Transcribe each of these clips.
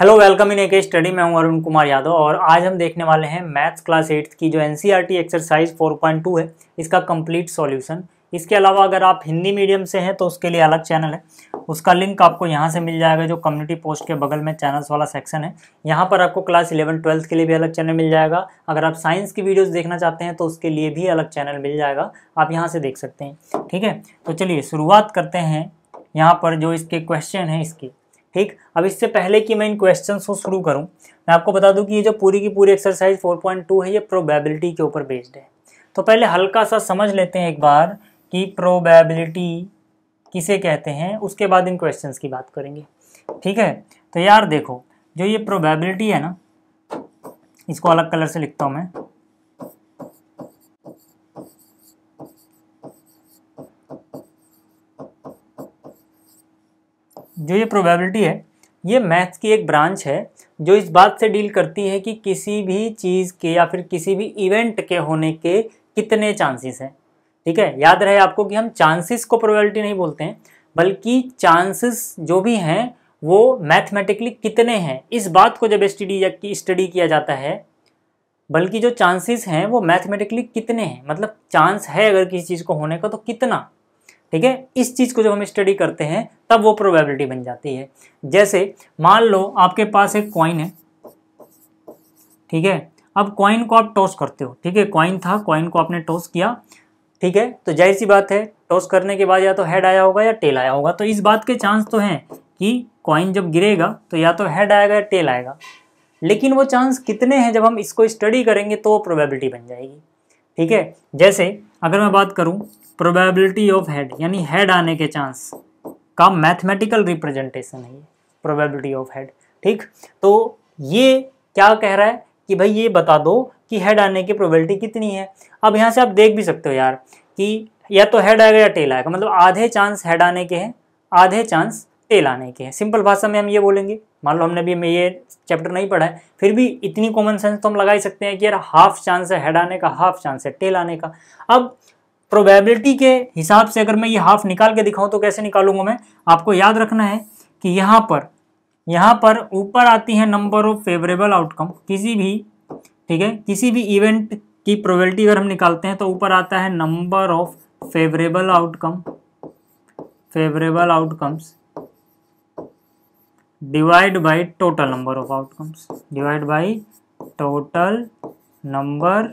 Hello welcome in एक study मैं हूं अरुण कुमार यादव और आज हम देखने वाले हैं मैथ्स क्लास एट्थ की जो एन एक्सरसाइज 4.2 है इसका कंप्लीट सॉल्यूशन इसके अलावा अगर आप हिंदी मीडियम से हैं तो उसके लिए अलग चैनल है उसका लिंक आपको यहाँ से मिल जाएगा जो कम्युनिटी पोस्ट के बगल में चैनल्स वाला सेक्शन है यहाँ पर आपको क्लास इलेवन ट्वेल्थ के लिए भी अलग चैनल मिल जाएगा अगर आप साइंस की वीडियोज़ देखना चाहते हैं तो उसके लिए भी अलग चैनल मिल जाएगा आप यहाँ से देख सकते हैं ठीक है तो चलिए शुरुआत करते हैं यहाँ पर जो इसके क्वेश्चन हैं इसकी ठीक अब इससे पहले कि मैं इन क्वेश्चंस को शुरू करूं मैं आपको बता दूं कि ये जो पूरी की पूरी एक्सरसाइज 4.2 है ये प्रोबेबिलिटी के ऊपर बेस्ड है तो पहले हल्का सा समझ लेते हैं एक बार कि प्रोबेबिलिटी किसे कहते हैं उसके बाद इन क्वेश्चंस की बात करेंगे ठीक है तो यार देखो जो ये प्रोबेबिलिटी है ना इसको अलग कलर से लिखता हूँ मैं जो ये प्रोबेबिलिटी है ये मैथ्स की एक ब्रांच है जो इस बात से डील करती है कि किसी भी चीज़ के या फिर किसी भी इवेंट के होने के कितने चांसेस हैं ठीक है याद रहे आपको कि हम चांसेस को प्रोबेबिलिटी नहीं बोलते हैं बल्कि चांसेस जो भी हैं वो मैथमेटिकली कितने हैं इस बात को जब स्टडी या की स्टडी किया जाता है बल्कि जो चांसेस हैं वो मैथमेटिकली कितने हैं मतलब चांस है अगर किसी चीज़ को होने का तो कितना ठीक है इस चीज़ को जब हम स्टडी करते हैं तब वो प्रोबेबिलिटी बन जाती है जैसे मान लो आपके पास एक कॉइन है ठीक है अब कॉइन को आप टॉस करते हो ठीक है कॉइन था कॉइन को आपने टॉस किया ठीक है तो जाहिर सी बात है टॉस करने के बाद या तो हेड आया होगा या टेल आया होगा तो इस बात के चांस तो हैं कि कॉइन जब गिरेगा तो या तो हेड आएगा या टेल आएगा लेकिन वो चांस कितने हैं जब हम इसको स्टडी करेंगे तो प्रोबेबिलिटी बन जाएगी ठीक है जैसे अगर मैं बात करूँ प्रोबेबिलिटी ऑफ हेड यानी हेड आने के चांस का मैथमेटिकल रिप्रेजेंटेशन है प्रोबेबिलिटी ऑफ हेड ठीक तो ये क्या कह रहा है कि भाई ये बता दो कि हेड आने की प्रोबेबिलिटी कितनी है अब यहाँ से आप देख भी सकते हो यार कि या तो हेड आएगा या टेल आएगा मतलब आधे चांस हेड आने के हैं आधे चांस टेल आने के हैं सिंपल भाषा में हम ये बोलेंगे मान लो हमने भी हमें ये चैप्टर नहीं पढ़ा है फिर भी इतनी कॉमन सेंस तो हम लगा ही सकते हैं कि यार हाफ चांस है हेड आने का हाफ चांस है टेल आने का अब प्रोबेबिलिटी के हिसाब से अगर मैं ये हाफ निकाल के दिखाऊं तो कैसे निकालूंगा मैं आपको याद रखना है कि यहाँ पर यहाँ पर ऊपर आती है नंबर ऑफ फेवरेबल आउटकम किसी भी ठीक है किसी भी इवेंट की प्रोबेबिलिटी अगर हम निकालते हैं तो ऊपर आता है number of favourable outcome favourable outcomes divide by total number of outcomes divide by total number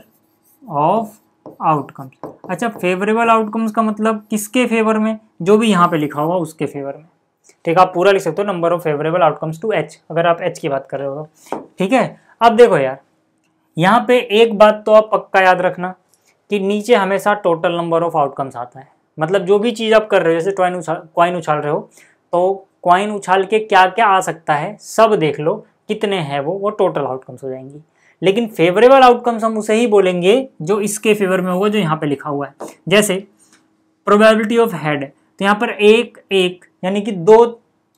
of outcomes अच्छा फेवरेबल आउटकम्स का मतलब किसके फेवर में जो भी यहाँ पे लिखा हुआ उसके फेवर में ठीक है आप पूरा लिख सकते हो number of favourable outcomes two H अगर आप एच की बात कर रहे हो तो। ठीक है अब देखो यार यहाँ पे एक बात तो आप पक्का याद रखना कि नीचे हमेशा टोटल नंबर ऑफ आउटकम्स आता है मतलब जो भी चीज़ आप कर रहे हो जैसे ट्वाइन उछाल क्वाइन उछाल रहे हो तो क्वाइन उछाल के क्या क्या आ सकता है सब देख लो कितने हैं वो वो टोटल आउटकम्स हो जाएंगी लेकिन फेवरेबल आउटकम्स हम उसे ही बोलेंगे जो इसके फेवर में होगा जो यहाँ पे लिखा हुआ है जैसे प्रोबेबिलिटी ऑफ हेड तो यहाँ पर एक एक यानी कि दो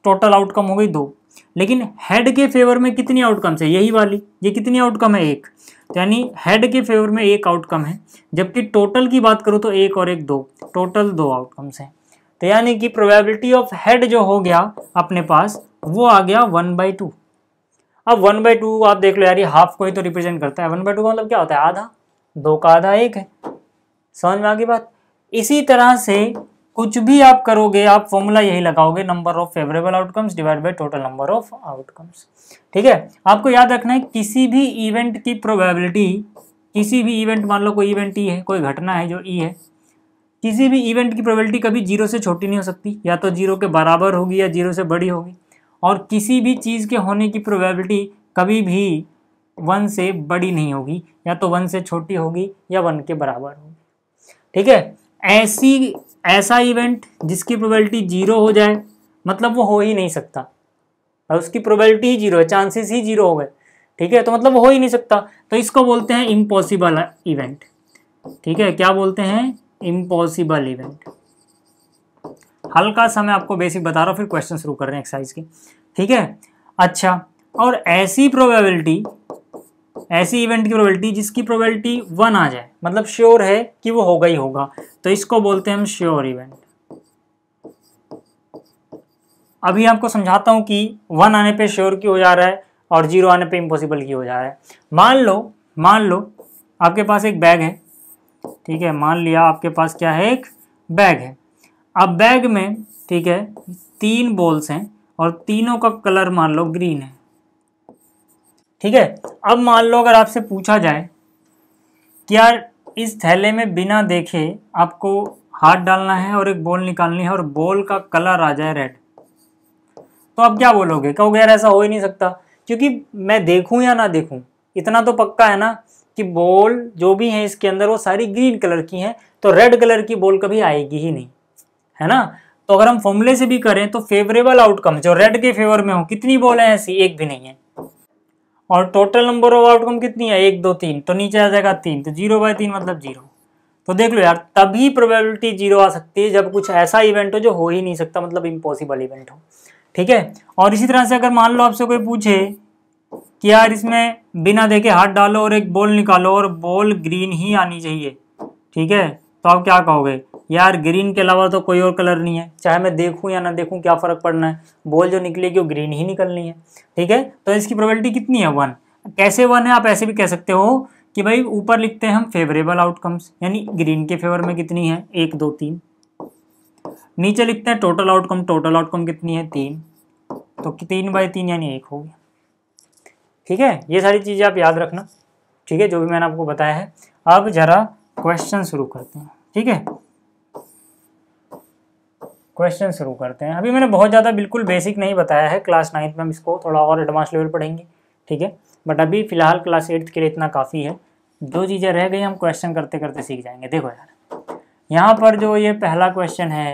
टोटल आउटकम हो गई दो लेकिन हेड के फेवर में कितनी आउटकम्स है यही वाली ये कितनी आउटकम है एक तो यानी हेड के फेवर में एक आउटकम है जबकि टोटल की बात करूँ तो एक और एक दो टोटल दो आउटकम्स हैं तो यानी कि प्रोबेबिलिटी ऑफ हेड जो हो गया अपने पास वो आ गया वन बाई टू अब वन बाई टू आप देख लो यार ये हाफ को ही तो रिप्रेजेंट करता है वन बाई टू का मतलब क्या होता है आधा दो का आधा एक है समझ में आगे बात इसी तरह से कुछ भी आप करोगे आप फॉर्मूला यही लगाओगे number of favourable outcomes divide by total number of outcomes ठीक है आपको याद रखना है किसी भी इवेंट की प्रोबेबिलिटी किसी भी इवेंट मान लो कोई इवेंट ई e है कोई घटना है जो ई e है किसी भी इवेंट की प्रोबेबिलिटी कभी जीरो से छोटी नहीं हो सकती या तो जीरो के बराबर होगी या जीरो से बड़ी होगी और किसी भी चीज़ के होने की प्रोबेबिलिटी कभी भी वन से बड़ी नहीं होगी या तो वन से छोटी होगी या वन के बराबर होगी ठीक है ऐसी ऐसा इवेंट जिसकी प्रोबेबिलिटी जीरो हो जाए मतलब वो हो ही नहीं सकता और उसकी प्रोबेबिलिटी ही जीरो है चांसेस ही जीरो हो गए ठीक है तो मतलब वो हो ही नहीं सकता तो इसको बोलते हैं इम्पॉसिबल इवेंट ठीक है क्या बोलते हैं इम्पॉसिबल इवेंट हल्का सा मैं आपको बेसिक बता रहा हूँ फिर क्वेश्चन शुरू कर रहे हैं एक्सरसाइज के ठीक है अच्छा और ऐसी प्रोबेबिलिटी ऐसी इवेंट की प्रोबेबिलिटी जिसकी प्रोबेबिलिटी वन आ जाए मतलब श्योर है कि वो होगा ही होगा तो इसको बोलते हैं हम श्योर इवेंट अभी आपको समझाता हूं कि वन आने पे श्योर की हो जा रहा है और जीरो आने पे इम्पॉसिबल की हो जा रहा है मान लो मान लो आपके पास एक बैग है ठीक है मान लिया आपके पास क्या है एक बैग है अब बैग में ठीक है तीन बॉल्स हैं और तीनों का कलर मान लो ग्रीन है ठीक है अब मान लो अगर आपसे पूछा जाए कि यार इस थैले में बिना देखे आपको हाथ डालना है और एक बॉल निकालनी है और बॉल का कलर आ जाए रेड तो आप क्या बोलोगे कहोगे यार ऐसा हो ही नहीं सकता क्योंकि मैं देखूं या ना देखूं इतना तो पक्का है ना कि बॉल जो भी है इसके अंदर वो सारी ग्रीन कलर की हैं तो रेड कलर की बॉल कभी आएगी ही नहीं है ना तो अगर हम फॉर्मूले से भी करें तो फेवरेबल आउटकम जो रेड के फेवर में हो कितनी बॉल है ऐसी एक भी नहीं है और टोटल नंबर ऑफ आउटकम कितनी है एक दो तीन तो नीचे आ जाएगा तीन तो जीरो बाय तीन मतलब जीरो तो देख लो यार तभी प्रोबेबिलिटी जीरो आ सकती है जब कुछ ऐसा इवेंट हो जो हो ही नहीं सकता मतलब इम्पॉसिबल इवेंट हो ठीक है और इसी तरह से अगर मान लो आपसे कोई पूछे कि यार इसमें बिना देखे हाथ डालो और एक बॉल निकालो और बॉल ग्रीन ही आनी चाहिए ठीक है तो आप क्या कहोगे यार ग्रीन के अलावा तो कोई और कलर नहीं है चाहे मैं देखूँ या ना देखूं क्या फ़र्क पड़ना है बॉल जो निकलेगी वो ग्रीन ही निकलनी है ठीक है तो इसकी प्रोबेबिलिटी कितनी है वन कैसे वन है आप ऐसे भी कह सकते हो कि भाई ऊपर लिखते हैं हम फेवरेबल आउटकम्स यानी ग्रीन के फेवर में कितनी है एक दो तीन नीचे लिखते हैं टोटल आउटकम टोटल आउटकम कितनी है तीन तो तीन बाई तीन यानी एक हो गया ठीक है ये सारी चीज़ें आप याद रखना ठीक है जो भी मैंने आपको बताया है अब ज़रा क्वेश्चन शुरू करते हैं ठीक है क्वेश्चन शुरू करते हैं अभी मैंने बहुत ज़्यादा बिल्कुल बेसिक नहीं बताया है क्लास नाइन्थ में हम इसको थोड़ा और एडवांस लेवल पढ़ेंगे ठीक है बट अभी फ़िलहाल क्लास एट्थ के लिए इतना काफ़ी है जो चीज़ें रह गई हम क्वेश्चन करते करते सीख जाएंगे देखो यार यहाँ पर जो ये पहला क्वेश्चन है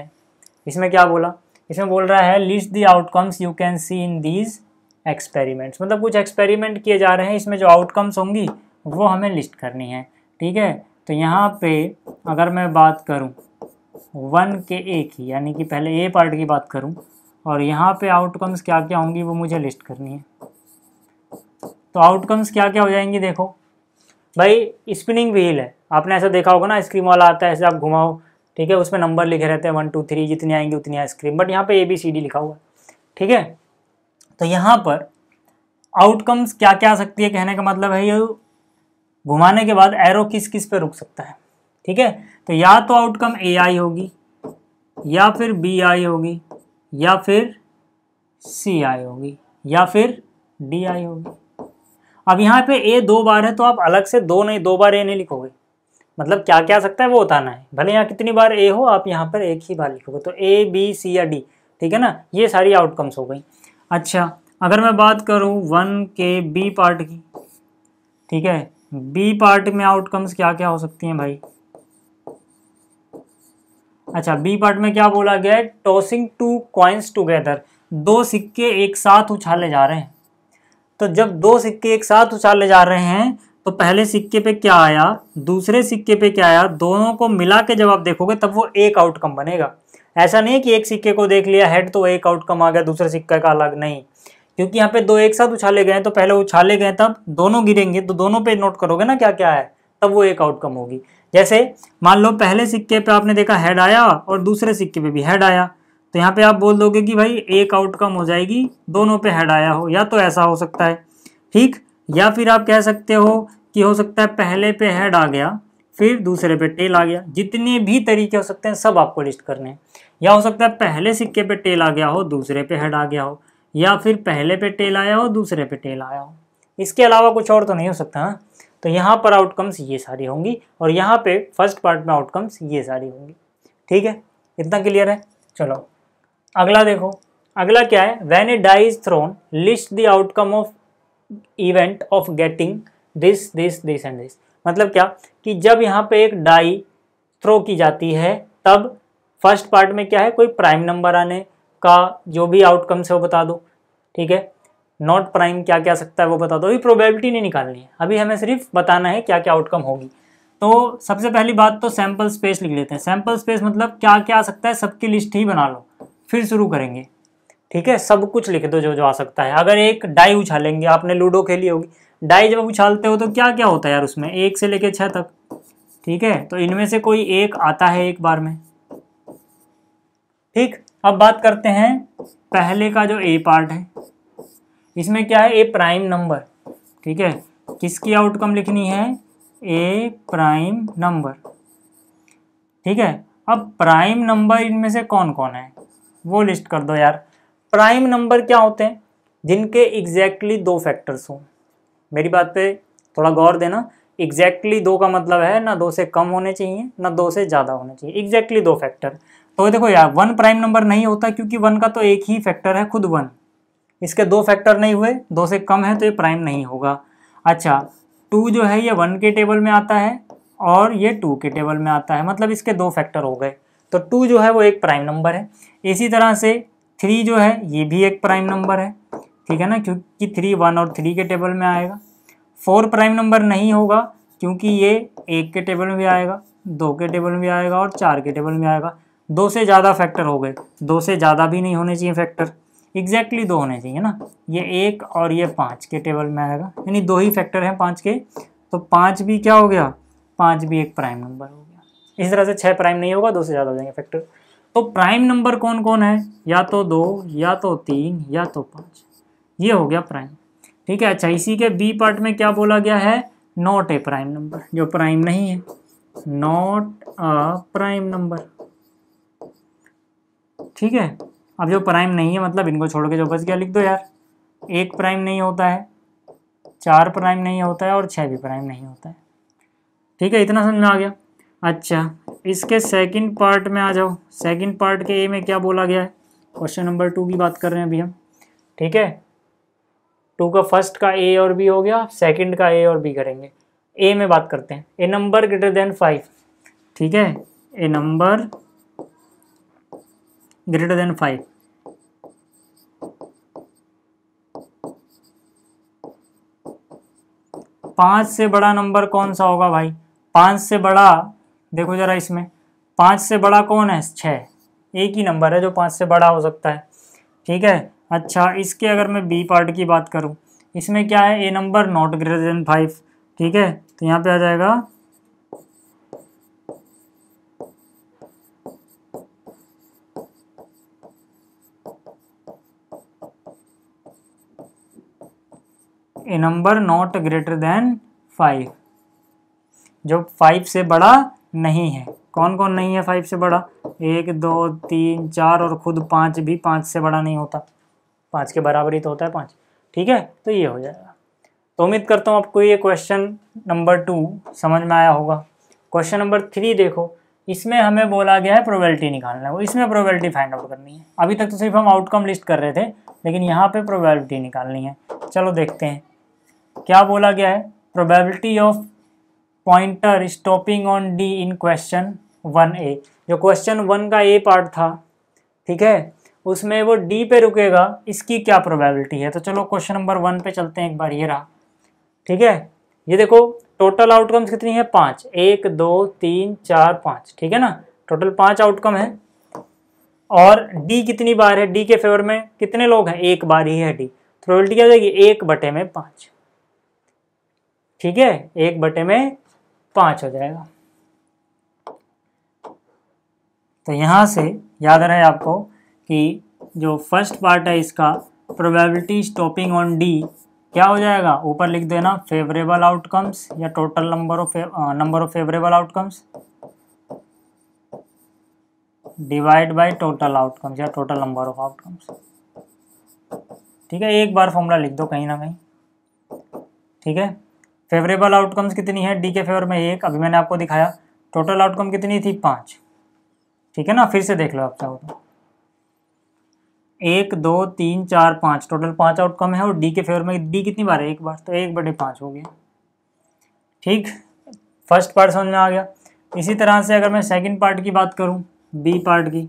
इसमें क्या बोला इसमें बोल रहा है list the outcomes you can see in these experiments मतलब कुछ एक्सपेरिमेंट किए जा रहे हैं इसमें जो आउटकम्स होंगी वो हमें लिस्ट करनी है ठीक है तो यहाँ पे अगर मैं बात करूँ वन के ए की यानी कि पहले ए पार्ट की बात करूं और यहाँ पे आउटकम्स क्या क्या होंगी वो मुझे लिस्ट करनी है तो आउटकम्स क्या क्या हो जाएंगी देखो भाई स्पिनिंग व्हील है आपने ऐसा देखा होगा ना आइसक्रीम वाला आता है ऐसे आप घुमाओ ठीक है उसमें नंबर लिखे रहते हैं वन टू थ्री जितनी आएंगी उतनी आइसक्रीम बट यहाँ पे ए बी सी डी लिखा हुआ है ठीक है तो यहाँ पर आउटकम्स क्या क्या आ सकती है कहने का मतलब है ये घुमाने के बाद एरो किस किस पे रुक सकता है ठीक है तो या तो आउटकम ए आई होगी या फिर बी आई होगी या फिर सी आई होगी या फिर डी आई होगी अब यहाँ पे ए दो बार है तो आप अलग से दो नहीं दो बार ए नहीं लिखोगे मतलब क्या क्या सकता है वो बताना है भले यहाँ कितनी बार ए हो आप यहाँ पर एक ही बार लिखोगे तो ए बी सी या डी ठीक है ना ये सारी आउटकम्स हो गई अच्छा अगर मैं बात करूँ वन के बी पार्ट की ठीक है बी पार्ट में आउटकम्स क्या क्या हो सकती हैं भाई अच्छा बी पार्ट में क्या बोला गया है टॉसिंग टू क्वाइंस टूगेदर दो सिक्के एक साथ उछाले जा रहे हैं तो जब दो सिक्के एक साथ उछाले जा रहे हैं तो पहले सिक्के पे क्या आया दूसरे सिक्के पे क्या आया दोनों को मिला के जब आप देखोगे तब वो एक आउटकम बनेगा ऐसा नहीं कि एक सिक्के को देख लिया हेड तो एक आउटकम आ गया दूसरे सिक्के का अलग नहीं क्योंकि यहाँ पे दो एक साथ उछाले गए तो पहले उछाले गए तब दोनों गिरेंगे तो दोनों पे नोट करोगे ना क्या क्या है तब वो एक आउटकम होगी जैसे मान लो पहले सिक्के पे आपने देखा हेड आया और दूसरे सिक्के पे भी हेड आया तो यहाँ पे आप बोल दोगे कि भाई एक आउटकम हो जाएगी दोनों पे हेड आया हो या तो ऐसा हो सकता है ठीक या फिर आप कह सकते हो कि हो सकता है पहले पे हेड आ गया फिर दूसरे पे टेल आ गया जितने भी तरीके हो सकते हैं सब आपको लिस्ट करने हैं या हो सकता है पहले सिक्के पे टेल आ गया हो दूसरे पे हेड आ गया हो या फिर पहले पे टेल आया हो दूसरे पे टेल आया हो इसके अलावा कुछ और तो नहीं हो सकता है हाँ? तो यहाँ पर आउटकम्स ये सारी होंगी और यहाँ पे फर्स्ट पार्ट में आउटकम्स ये सारी होंगी ठीक है इतना क्लियर है चलो अगला देखो अगला क्या है when a die is thrown list the outcome of event of getting this this this and this मतलब क्या कि जब यहाँ पे एक डाई थ्रो की जाती है तब फर्स्ट पार्ट में क्या है कोई प्राइम नंबर आने का जो भी आउटकम्स है वो बता दो ठीक है नॉट प्राइम क्या क्या सकता है वो बता दो अभी प्रोबेबिलिटी नहीं निकालनी है अभी हमें सिर्फ बताना है क्या क्या आउटकम होगी तो सबसे पहली बात तो सैम्पल स्पेस लिख लेते हैं सैम्पल स्पेस मतलब क्या क्या आ सकता है सबकी लिस्ट ही बना लो फिर शुरू करेंगे ठीक है सब कुछ लिख दो जो जो आ सकता है अगर एक डाई उछालेंगे आपने लूडो खेली होगी डाई जब उछालते हो तो क्या क्या होता है यार उसमें एक से लेके छः तक ठीक है तो इनमें से कोई एक आता है एक बार में ठीक अब बात करते हैं पहले का जो ए पार्ट है इसमें क्या है ए प्राइम नंबर ठीक है किसकी आउटकम लिखनी है ए प्राइम नंबर ठीक है अब प्राइम नंबर इनमें से कौन कौन है वो लिस्ट कर दो यार प्राइम नंबर क्या होते हैं जिनके एग्जैक्टली exactly दो फैक्टर्स हों मेरी बात पे थोड़ा गौर देना एग्जैक्टली exactly दो का मतलब है ना दो से कम होने चाहिए ना दो से ज़्यादा होने चाहिए एग्जैक्टली exactly दो फैक्टर तो देखो यार वन प्राइम नंबर नहीं होता क्योंकि वन का तो एक ही फैक्टर है खुद वन इसके दो फैक्टर नहीं हुए दो से कम है तो ये प्राइम नहीं होगा अच्छा टू जो है ये वन के टेबल में आता है और ये टू के टेबल में आता है मतलब इसके दो फैक्टर हो गए तो टू जो है वो एक प्राइम नंबर है इसी तरह से थ्री जो है ये भी एक प्राइम नंबर है ठीक है ना क्योंकि थ्री वन और थ्री के टेबल में आएगा फोर प्राइम नंबर नहीं होगा क्योंकि ये एक के टेबल में भी आएगा दो के टेबल में भी आएगा और चार के टेबल में आएगा दो से ज़्यादा फैक्टर हो गए दो से ज़्यादा भी नहीं होने चाहिए फैक्टर एग्जैक्टली दो होने चाहिए ना ये एक और ये पाँच के टेबल में आएगा यानी दो ही फैक्टर हैं पाँच के तो पाँच भी क्या हो गया पाँच भी एक प्राइम नंबर हो गया इस तरह से छः प्राइम नहीं होगा दो से ज़्यादा हो जाएंगे फैक्टर तो प्राइम नंबर कौन कौन है या तो दो या तो तीन या तो पाँच ये हो गया प्राइम ठीक है अच्छा इसी के बी पार्ट में क्या बोला गया है नॉट ए प्राइम नंबर जो प्राइम नहीं है नॉट अ प्राइम नंबर ठीक है अब जो प्राइम नहीं है मतलब इनको छोड़ के जो बच गया लिख दो यार एक प्राइम नहीं होता है चार प्राइम नहीं होता है और छः भी प्राइम नहीं होता है ठीक है इतना समझ में आ गया अच्छा इसके सेकंड पार्ट में आ जाओ सेकंड पार्ट के ए में क्या बोला गया है क्वेश्चन नंबर टू की बात कर रहे हैं अभी हम ठीक है टू का फर्स्ट का ए और बी हो गया सेकंड का ए और बी करेंगे ए में बात करते हैं a number greater than five ठीक है ए नंबर greater than 5 पांच से बड़ा नंबर कौन सा होगा भाई पांच से बड़ा देखो जरा इसमें पांच से बड़ा कौन है छः एक ही नंबर है जो पांच से बड़ा हो सकता है ठीक है अच्छा इसके अगर मैं बी पार्ट की बात करूं इसमें क्या है a number not greater than five ठीक है तो यहाँ पे आ जाएगा a number not greater than five जो फाइव से बड़ा नहीं है कौन कौन नहीं है फाइव से बड़ा एक दो तीन चार और खुद पाँच भी पाँच से बड़ा नहीं होता पाँच के बराबर ही तो होता है पाँच ठीक है तो ये हो जाएगा तो उम्मीद करता हूँ आपको ये क्वेश्चन नंबर टू समझ में आया होगा क्वेश्चन नंबर थ्री देखो इसमें हमें बोला गया है प्रोबेबिलिटी निकालना है इसमें प्रोबेबिलिटी फाइंड आउट करनी है अभी तक तो सिर्फ हम आउटकम लिस्ट कर रहे थे लेकिन यहाँ पे प्रोबेबिलिटी निकालनी है चलो देखते हैं क्या बोला गया है probability of pointer stopping on D in question one A जो क्वेश्चन वन का ए पार्ट था ठीक है उसमें वो डी पे रुकेगा इसकी क्या प्रोबेबिलिटी है तो चलो क्वेश्चन नंबर वन पे चलते हैं एक बार ये रहा ठीक है ये देखो टोटल आउटकम्स कितनी है पाँच एक दो तीन चार पाँच ठीक है ना टोटल पाँच आउटकम है और डी कितनी बार है डी के फेवर में कितने लोग हैं एक बार ही है डी प्रोबेबिलिटी क्या हो जाएगी एक बटे में पाँच ठीक है एक बटे में पांच हो जाएगा तो यहां से याद रहे आपको कि जो फर्स्ट पार्ट है इसका प्रोबेबिलिटी स्टॉपिंग ऑन डी क्या हो जाएगा ऊपर लिख देना फेवरेबल आउटकम्स या total number of number of favourable outcomes divide by total outcomes या टोटल नंबर ऑफ आउटकम्स ठीक है एक बार फॉर्मूला लिख दो कहीं ना कहीं ठीक है फेवरेबल आउटकम्स कितनी है डी के फेवर में एक अभी मैंने आपको दिखाया टोटल आउटकम कितनी थी पाँच ठीक है ना फिर से देख लो आप चाहो तो एक दो तीन चार पाँच टोटल पाँच आउटकम है और डी के फेवर में डी कितनी बार है एक बार तो एक बटे पाँच हो गया ठीक फर्स्ट पार्ट समझ में आ गया इसी तरह से अगर मैं सेकंड पार्ट की बात करूं बी पार्ट की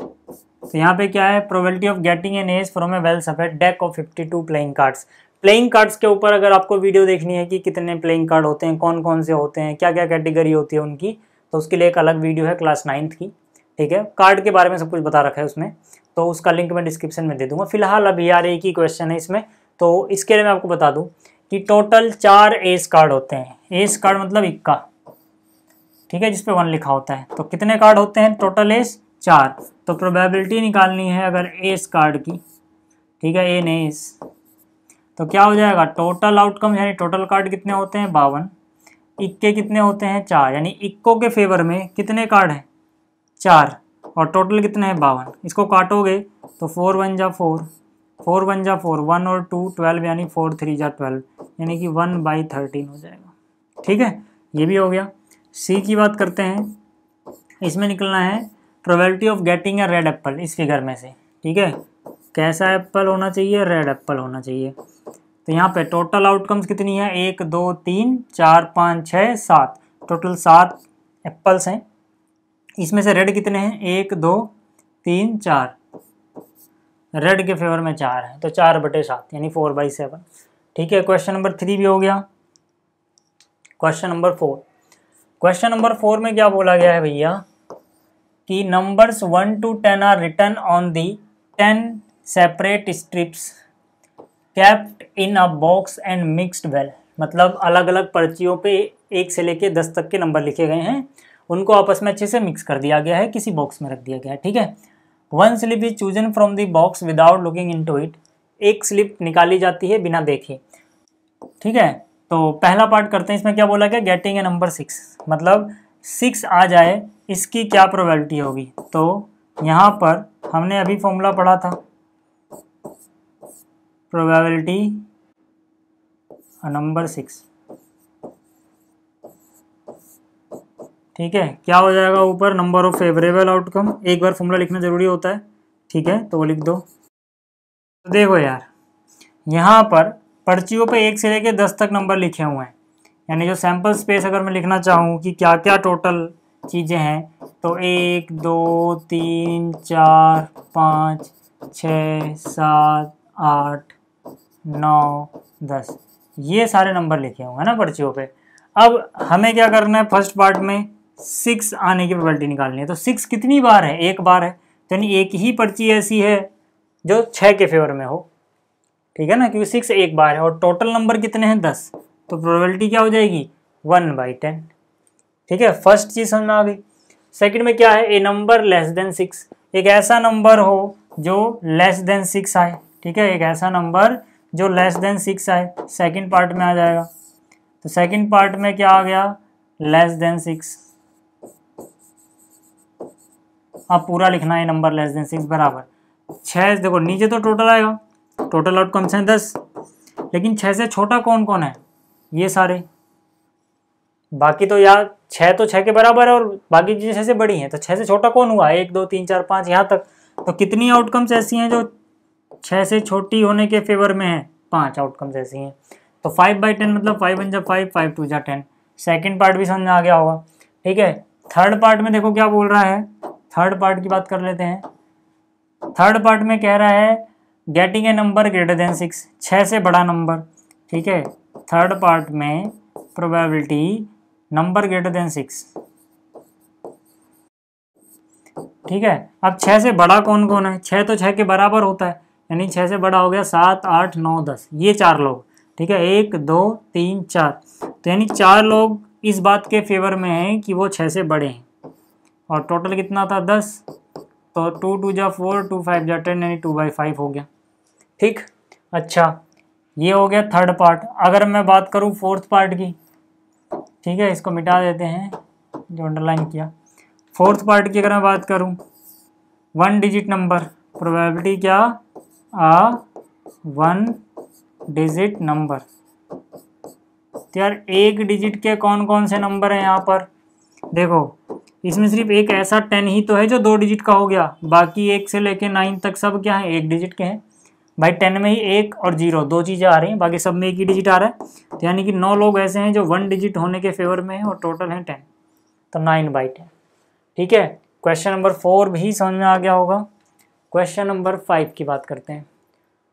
तो यहाँ पे क्या है probability of getting an ace from a well shuffled deck of 52 playing cards playing cards के ऊपर अगर आपको वीडियो देखनी है कि कितने प्लेइंग कार्ड होते हैं कौन कौन से होते हैं क्या क्या कैटेगरी होती है उनकी तो उसके लिए एक अलग वीडियो है क्लास नाइन्थ की ठीक है कार्ड के बारे में सब कुछ बता रखा है उसमें तो उसका लिंक मैं डिस्क्रिप्शन में दे दूंगा फिलहाल अभी आर एक ही क्वेश्चन है इसमें तो इसके लिए मैं आपको बता दूँ कि टोटल चार एस कार्ड होते हैं एस कार्ड मतलब इक्का ठीक है जिसपे वन लिखा होता है तो कितने कार्ड होते हैं टोटल एस चार तो प्रोबेबिलिटी निकालनी है अगर एस कार्ड की ठीक है ए ने एस तो क्या हो जाएगा टोटल आउटकम यानी टोटल कार्ड कितने होते हैं बावन इक्के कितने होते हैं चार यानी इक्को के फेवर में कितने कार्ड हैं चार और टोटल कितने हैं बावन इसको काटोगे तो फोर वन जा फोर फोर वन जा फोर वन और टू ट्वेल्व यानी फोर थ्री जा ट्वेल्व यानी कि वन बाई थर्टीन हो जाएगा ठीक है ये भी हो गया सी की बात करते हैं इसमें निकलना है probability of getting a red apple इस फिगर में से ठीक है कैसा एप्पल होना चाहिए रेड एप्पल होना चाहिए तो यहाँ पे टोटल आउटकम्स कितनी है एक दो तीन चार पाँच छः सात टोटल सात एप्पल्स हैं इसमें से रेड कितने हैं एक दो तीन चार रेड के फेवर में चार है तो चार बटे सात यानी फोर बाई सेवन ठीक है क्वेश्चन नंबर थ्री भी हो गया question number four question number four में क्या बोला गया है भैया कि numbers one to ten are written on the ten separate strips kept in a box and mixed well मतलब अलग अलग पर्चियों पे एक से लेके दस तक के नंबर लिखे गए हैं उनको आपस में अच्छे से मिक्स कर दिया गया है किसी बॉक्स में रख दिया गया है ठीक है one slip is chosen from the box without looking into it एक स्लिप निकाली जाती है बिना देखे ठीक है तो पहला पार्ट करते हैं इसमें क्या बोला गया गेटिंग ए नंबर सिक्स मतलब सिक्स आ जाए इसकी क्या प्रोबेबिलिटी होगी तो यहाँ पर हमने अभी फॉर्मूला पढ़ा था probability नंबर सिक्स ठीक है क्या हो जाएगा ऊपर नंबर ऑफ फेवरेबल आउटकम एक बार फॉर्मूला लिखना जरूरी होता है ठीक है तो वो लिख दो तो देखो यार यहाँ पर पर्चियों पे एक से लेके दस तक नंबर लिखे हुए हैं यानी जो सैम्पल स्पेस अगर मैं लिखना चाहूँ कि क्या क्या टोटल चीज़ें हैं तो एक दो तीन चार पाँच छ सात आठ नौ दस ये सारे नंबर लिखे होंगे ना पर्चियों पे अब हमें क्या करना है फर्स्ट पार्ट में सिक्स आने की प्रोबेबिलिटी निकालनी है तो सिक्स कितनी बार है एक बार है तो यानी एक ही पर्ची ऐसी है जो छः के फेवर में हो ठीक है ना क्योंकि सिक्स एक बार है और टोटल नंबर कितने हैं दस तो प्रोबेबिलिटी क्या हो जाएगी वन बाई टेन ठीक है फर्स्ट चीज़ समझ में आ गई सेकंड में क्या है a number less than six एक ऐसा नंबर हो जो लेस देन सिक्स आए ठीक है एक ऐसा नंबर जो लेस देन सिक्स आए सेकेंड पार्ट में आ जाएगा तो सेकेंड पार्ट में क्या आ गया लेस देन सिक्स आप पूरा लिखना है नंबर लेस देन सिक्स बराबर छः देखो नीचे तो टोटल आएगा टोटल कम से दस लेकिन छः से छोटा कौन कौन है ये सारे बाकी तो यार छः तो छः के बराबर है और बाकी चीज़ें छः से बड़ी हैं तो छः से छोटा कौन हुआ एक दो तीन चार पाँच यहाँ तक तो कितनी आउटकम्स ऐसी हैं जो छः से छोटी होने के फेवर में है पाँच आउटकम्स ऐसी हैं तो फाइव बाई टेन मतलब फाइव वन जब फाइव फाइव टू जा टेन सेकेंड पार्ट भी समझ में आ गया होगा ठीक है थर्ड पार्ट में देखो क्या बोल रहा है थर्ड पार्ट की बात कर लेते हैं थर्ड पार्ट में कह रहा है getting a number greater than six छः से बड़ा नंबर ठीक है थर्ड पार्ट में probability number greater than six ठीक है अब छः से बड़ा कौन कौन है छः तो छः के बराबर होता है यानी छः से बड़ा हो गया सात आठ नौ दस ये चार लोग ठीक है एक दो तीन चार तो यानी चार लोग इस बात के फेवर में हैं कि वो छः से बड़े हैं और टोटल कितना था दस तो टू टू जा फोर टू फाइव जा टेन यानी टू बाई फाइव हो गया ठीक अच्छा ये हो गया थर्ड पार्ट अगर मैं बात करूँ फोर्थ पार्ट की ठीक है इसको मिटा देते हैं जो अंडरलाइन किया फोर्थ पार्ट की अगर मैं बात करूँ वन डिजिट नंबर प्रोबेबिलिटी क्या a वन डिजिट नंबर तो यार एक डिजिट के कौन कौन से नंबर हैं यहाँ पर देखो इसमें सिर्फ एक ऐसा टेन ही तो है जो दो डिजिट का हो गया बाकी एक से लेके नाइन तक सब क्या है एक डिजिट के हैं भाई टेन में ही एक और जीरो दो चीज़ें आ रही हैं बाकी सब में एक ही डिजिट आ रहा है तो यानी कि नौ लोग ऐसे हैं जो वन डिजिट होने के फेवर में हैं और टोटल हैं टेन तो नाइन बाई टेन ठीक है क्वेश्चन नंबर फोर भी समझ में आ गया होगा क्वेश्चन नंबर फाइव की बात करते हैं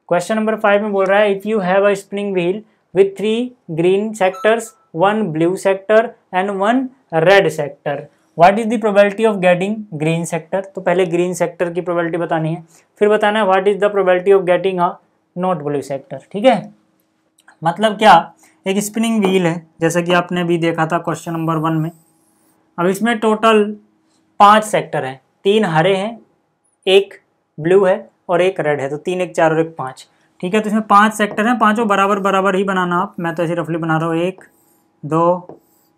क्वेश्चन नंबर फाइव में बोल रहा है if you have a spinning wheel with three green sectors one blue sector and one red sector what is the probability of getting green sector तो पहले ग्रीन सेक्टर की प्रोबेबिलिटी बतानी है फिर बताना है what is the probability of getting a not blue sector ठीक है मतलब क्या एक स्पिनिंग व्हील है जैसा कि आपने अभी देखा था क्वेश्चन नंबर वन में अब इसमें टोटल पांच सेक्टर हैं तीन हरे हैं एक ब्लू है और एक रेड है तो तीन एक चार और एक पाँच ठीक है तो इसमें पांच सेक्टर हैं पांचों बराबर बराबर ही बनाना आप मैं तो ऐसे रफली बना रहा हूँ एक दो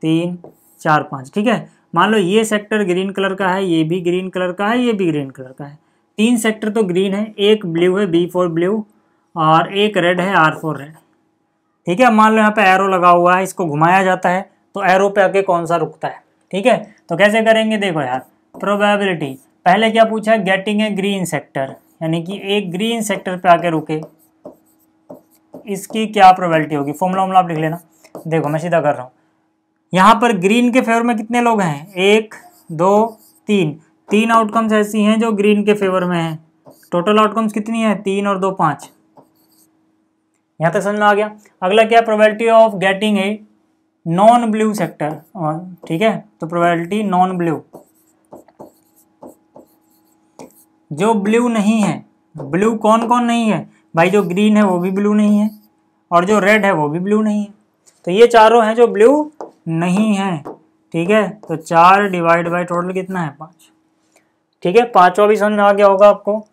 तीन चार पाँच ठीक है मान लो ये सेक्टर ग्रीन कलर का है ये भी ग्रीन कलर का है ये भी ग्रीन कलर का है तीन सेक्टर तो ग्रीन है एक ब्लू है बी फोर ब्लू और एक रेड है आर फोर रेड ठीक है मान लो यहाँ पे एरो लगा हुआ है इसको घुमाया जाता है तो एरो पे आके कौन सा रुकता है ठीक है तो कैसे करेंगे देखो यार प्रोबेबिलिटी पहले क्या पूछा गेटिंग ए ग्रीन सेक्टर यानी कि एक ग्रीन सेक्टर पे आके रुके इसकी क्या प्रोबेबिलिटी होगी फॉर्मूला वॉमला आप लिख लेना देखो मैं सीधा कर रहा हूँ यहाँ पर ग्रीन के फेवर में कितने लोग हैं एक दो तीन तीन आउटकम्स ऐसी हैं जो ग्रीन के फेवर में हैं टोटल आउटकम्स कितनी है तीन और दो पाँच यहाँ तक समझ में आ गया अगला क्या probability of getting a non blue sector ठीक है तो प्रोबेबिलिटी नॉन ब्लू जो ब्लू नहीं है ब्लू कौन कौन नहीं है भाई जो ग्रीन है वो भी ब्लू नहीं है और जो रेड है वो भी ब्लू नहीं है तो ये चारों हैं जो ब्लू नहीं है ठीक है तो चार डिवाइड बाई टोटल कितना है पाँच ठीक है पाँचों भी समझ आ गया होगा आपको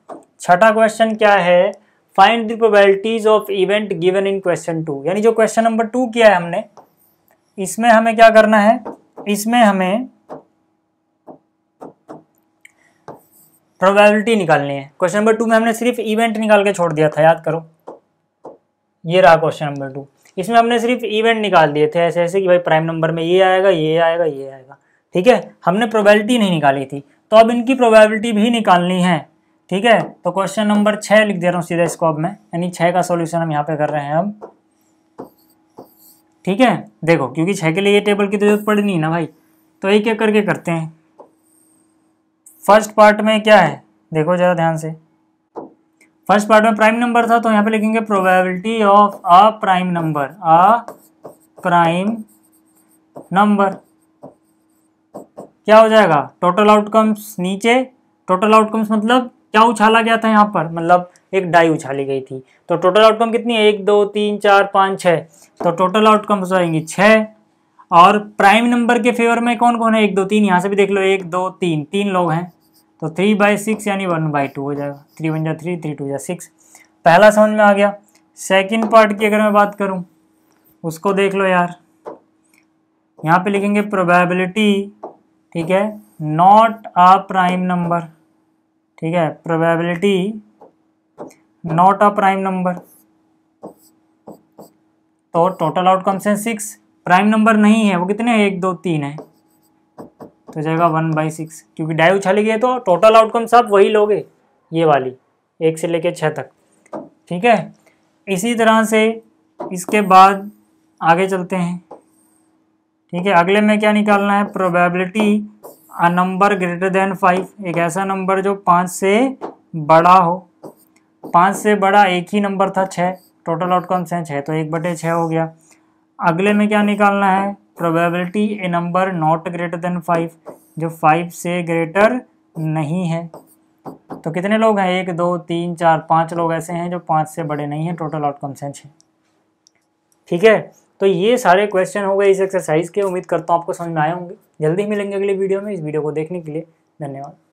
छठा क्वेश्चन क्या है find probabilities of event given in question two यानी जो क्वेश्चन नंबर टू किया है हमने इसमें हमें क्या करना है इसमें हमें प्रोबेबिलिटी निकालनी है क्वेश्चन नंबर टू में हमने सिर्फ इवेंट निकाल के छोड़ दिया था याद करो ये रहा क्वेश्चन नंबर टू इसमें हमने सिर्फ इवेंट निकाल दिए थे ऐसे ऐसे कि भाई प्राइम नंबर में ये आएगा ये आएगा ये आएगा ठीक है हमने प्रोबेबिलिटी नहीं निकाली थी तो अब इनकी प्रोबेबिलिटी भी निकालनी है ठीक है तो क्वेश्चन नंबर छः लिख दे रहा हूँ सीधा स्कॉप में यानी छः का सॉल्यूशन हम यहाँ पे कर रहे हैं अब ठीक है देखो क्योंकि छः के लिए ये टेबल की तो जरूरत पड़नी है ना भाई तो एक एक करके करते हैं फर्स्ट पार्ट में क्या है देखो ज़रा ध्यान से फर्स्ट पार्ट में प्राइम नंबर था तो यहाँ पे लिखेंगे probability of a prime number a prime number क्या हो जाएगा टोटल आउटकम्स नीचे टोटल आउटकम्स मतलब क्या उछाला गया था यहाँ पर मतलब एक डाई उछाली गई थी तो टोटल आउटकम कितनी है एक दो तीन चार पाँच छः तो टोटल आउटकम्स हो छः और प्राइम नंबर के फेवर में कौन कौन है एक दो तीन यहाँ से भी देख लो एक दो तीन तीन लोग हैं तो थ्री बाई सिक्स यानी वन बाई टू हो जाएगा थ्री वन जा थ्री थ्री टू जा सिक्स पहला समझ में आ गया सेकंड पार्ट की अगर मैं बात करूं उसको देख लो यार यहाँ पे लिखेंगे प्रोबेबिलिटी ठीक है नॉट आ प्राइम नंबर ठीक है probability not a prime number तो टोटल आउटकम्स हैं सिक्स प्राइम नंबर नहीं है वो कितने एक दो तीन है तो जाएगा वन बाई सिक्स क्योंकि डाइव उछाली गई तो टोटल आउटकम सब वही लोगे ये वाली एक से लेके छः तक ठीक है इसी तरह से इसके बाद आगे चलते हैं ठीक है अगले में क्या निकालना है probability a number greater than five एक ऐसा नंबर जो पाँच से बड़ा हो पाँच से बड़ा एक ही नंबर था छः टोटल आउटकम्स हैं छः तो एक बटे छः हो गया अगले में क्या निकालना है probability a number not greater than five जो फाइव से ग्रेटर नहीं है तो कितने लोग हैं एक दो तीन चार पाँच लोग ऐसे हैं जो पाँच से बड़े नहीं हैं टोटल आउटकम्स हैं छः ठीक है तो ये सारे क्वेश्चन हो गए इस एक्सरसाइज के उम्मीद करता हूँ आपको समझ में आए होंगे जल्दी मिलेंगे अगले वीडियो में इस वीडियो को देखने के लिए धन्यवाद